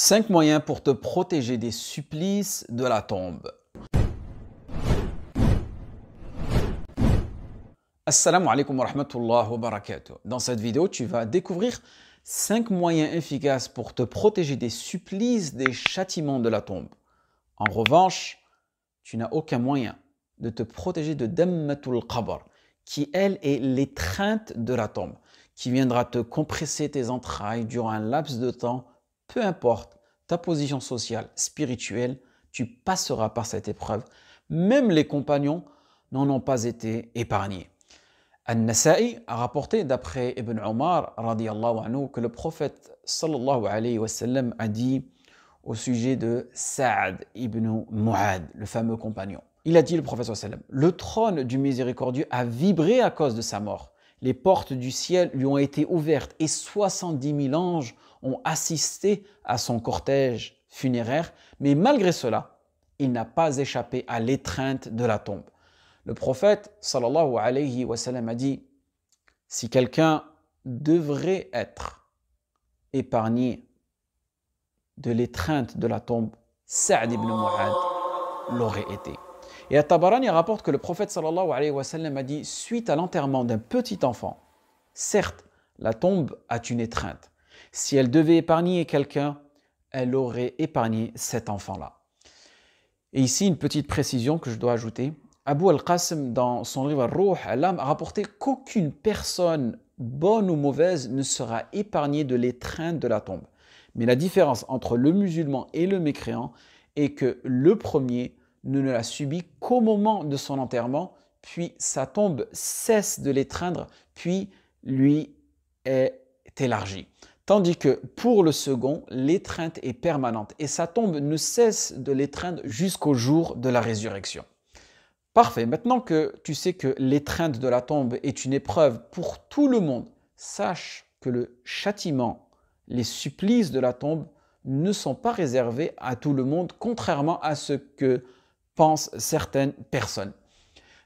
5 moyens pour te protéger des supplices de la tombe. Assalamu alaikum wa rahmatullahi wa barakatuh. Dans cette vidéo, tu vas découvrir 5 moyens efficaces pour te protéger des supplices des châtiments de la tombe. En revanche, tu n'as aucun moyen de te protéger de Dammatul Qabr, qui elle est l'étreinte de la tombe, qui viendra te compresser tes entrailles durant un laps de temps peu importe ta position sociale, spirituelle, tu passeras par cette épreuve. Même les compagnons n'en ont pas été épargnés. al nasai a rapporté d'après Ibn Omar anhu, que le prophète sallallahu alayhi wa sallam a dit au sujet de Saad ibn Mu'ad, le fameux compagnon. Il a dit le prophète sallam, le trône du miséricordieux a vibré à cause de sa mort. Les portes du ciel lui ont été ouvertes et 70 000 anges ont assisté à son cortège funéraire, mais malgré cela, il n'a pas échappé à l'étreinte de la tombe. Le prophète sallallahu alayhi wa a dit Si quelqu'un devrait être épargné de l'étreinte de la tombe, Sa'd ibn Mu'ad l'aurait été. Et à tabarani rapporte que le prophète sallallahu alayhi wa a dit Suite à l'enterrement d'un petit enfant, certes, la tombe a une étreinte, si elle devait épargner quelqu'un, elle aurait épargné cet enfant-là. Et ici, une petite précision que je dois ajouter. Abu al-Qasim, dans son livre Ruh al a rapporté qu'aucune personne, bonne ou mauvaise, ne sera épargnée de l'étreinte de la tombe. Mais la différence entre le musulman et le mécréant est que le premier ne la subit qu'au moment de son enterrement, puis sa tombe cesse de l'étreindre, puis lui est élargie. Tandis que pour le second, l'étreinte est permanente et sa tombe ne cesse de l'étreindre jusqu'au jour de la résurrection. Parfait, maintenant que tu sais que l'étreinte de la tombe est une épreuve pour tout le monde, sache que le châtiment, les supplices de la tombe ne sont pas réservés à tout le monde, contrairement à ce que pensent certaines personnes.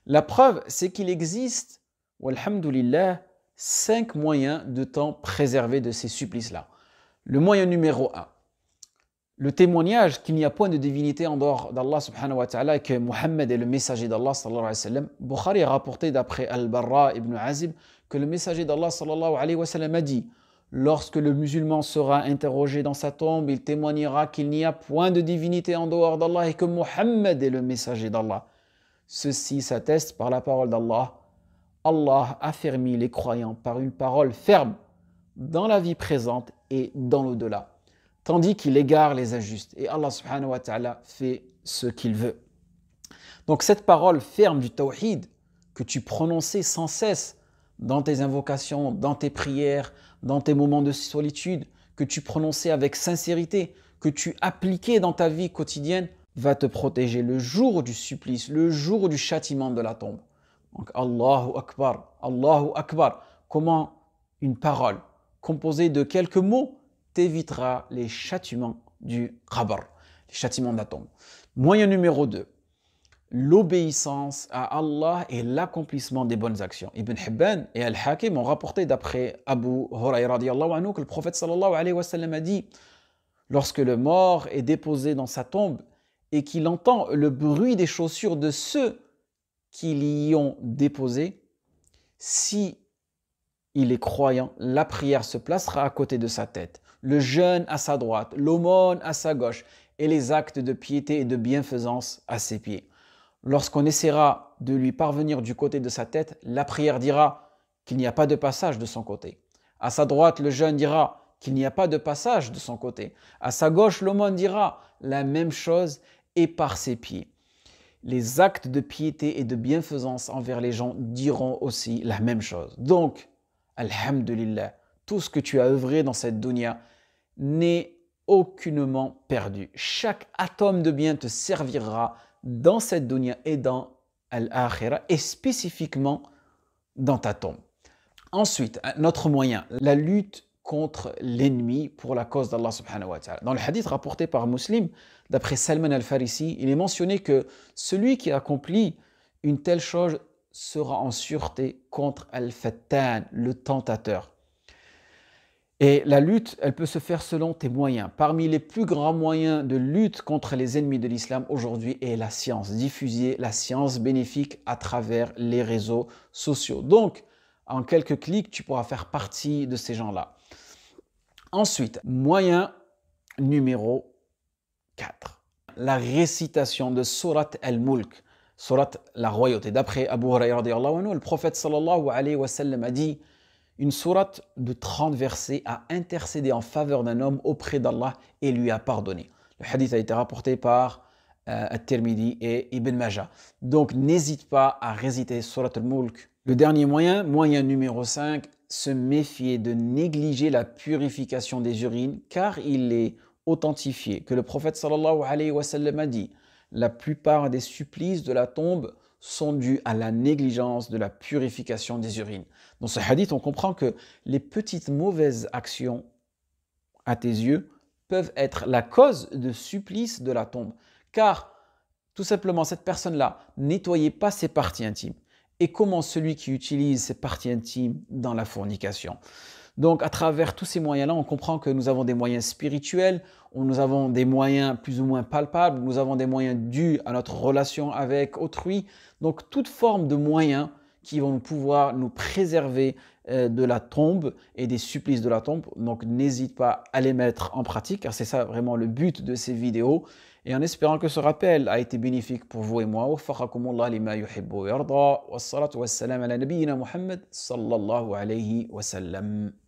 La preuve, c'est qu'il existe, walhamdulillah, cinq moyens de temps préservés de ces supplices-là. Le moyen numéro un, le témoignage qu'il n'y a point de divinité en dehors d'Allah subhanahu wa ta'ala et que Muhammad est le messager d'Allah sallallahu alayhi wa sallam. Bukhari a rapporté d'après Al-Barra ibn Azib que le messager d'Allah sallallahu alayhi wa a dit Lorsque le musulman sera interrogé dans sa tombe, il témoignera qu'il n'y a point de divinité en dehors d'Allah et que Muhammad est le messager d'Allah. Ceci s'atteste par la parole d'Allah Allah affermit les croyants par une parole ferme dans la vie présente et dans l'au-delà, tandis qu'il égare les injustes. Et Allah subhanahu wa ta'ala fait ce qu'il veut. Donc cette parole ferme du tawhid que tu prononçais sans cesse dans tes invocations, dans tes prières, dans tes moments de solitude, que tu prononçais avec sincérité, que tu appliquais dans ta vie quotidienne, va te protéger le jour du supplice, le jour du châtiment de la tombe. Donc Allahu Akbar, Allahu Akbar. Comment une parole composée de quelques mots t'évitera les châtiments du qabr, les châtiments de la tombe. Moyen numéro 2, l'obéissance à Allah et l'accomplissement des bonnes actions. Ibn Hibban et Al-Hakim ont rapporté d'après Abu Hurairah anhu que le prophète sallallahu alayhi wa sallam a dit Lorsque le mort est déposé dans sa tombe et qu'il entend le bruit des chaussures de ceux qu'ils y ont déposé, si il est croyant, la prière se placera à côté de sa tête, le jeûne à sa droite, l'aumône à sa gauche et les actes de piété et de bienfaisance à ses pieds. Lorsqu'on essaiera de lui parvenir du côté de sa tête, la prière dira qu'il n'y a pas de passage de son côté. À sa droite, le jeûne dira qu'il n'y a pas de passage de son côté. À sa gauche, l'aumône dira la même chose et par ses pieds les actes de piété et de bienfaisance envers les gens diront aussi la même chose. Donc, Alhamdulillah, tout ce que tu as œuvré dans cette dunya n'est aucunement perdu. Chaque atome de bien te servira dans cette dunya et dans Al-Akhirah, et spécifiquement dans ta tombe. Ensuite, notre moyen, la lutte contre l'ennemi pour la cause d'Allah subhanahu wa ta'ala. Dans le hadith rapporté par un Muslim, d'après Salman al-Farisi, il est mentionné que celui qui accomplit une telle chose sera en sûreté contre Al-Fattan, le tentateur. Et la lutte, elle peut se faire selon tes moyens. Parmi les plus grands moyens de lutte contre les ennemis de l'islam aujourd'hui est la science, diffuser la science bénéfique à travers les réseaux sociaux. Donc, en quelques clics, tu pourras faire partie de ces gens-là. Ensuite, moyen numéro 4, la récitation de Surat al-Mulk, Surat la royauté. D'après Abu Huraira, le prophète sallallahu alayhi wa sallam a dit une sourate de 30 versets a intercédé en faveur d'un homme auprès d'Allah et lui a pardonné. Le hadith a été rapporté par euh, al tirmidhi et Ibn Majah. Donc n'hésite pas à réciter Surat al-Mulk. Le dernier moyen, moyen numéro 5, se méfier de négliger la purification des urines car il est authentifié que le prophète sallallahu alayhi wa sallam a dit la plupart des supplices de la tombe sont dus à la négligence de la purification des urines. Dans ce hadith, on comprend que les petites mauvaises actions à tes yeux peuvent être la cause de supplices de la tombe car tout simplement cette personne-là nettoyait pas ses parties intimes et comment celui qui utilise ses parties intimes dans la fornication. Donc à travers tous ces moyens-là, on comprend que nous avons des moyens spirituels, nous avons des moyens plus ou moins palpables, nous avons des moyens dus à notre relation avec autrui, donc toute forme de moyens qui vont pouvoir nous préserver euh, de la tombe et des supplices de la tombe. Donc n'hésite pas à les mettre en pratique, car c'est ça vraiment le but de ces vidéos. Et en espérant que ce rappel a été bénéfique pour vous et moi, وفقكم الله لما يحب ويرضى والصلاة والسلام على نبينا محمد صلى الله عليه وسلم.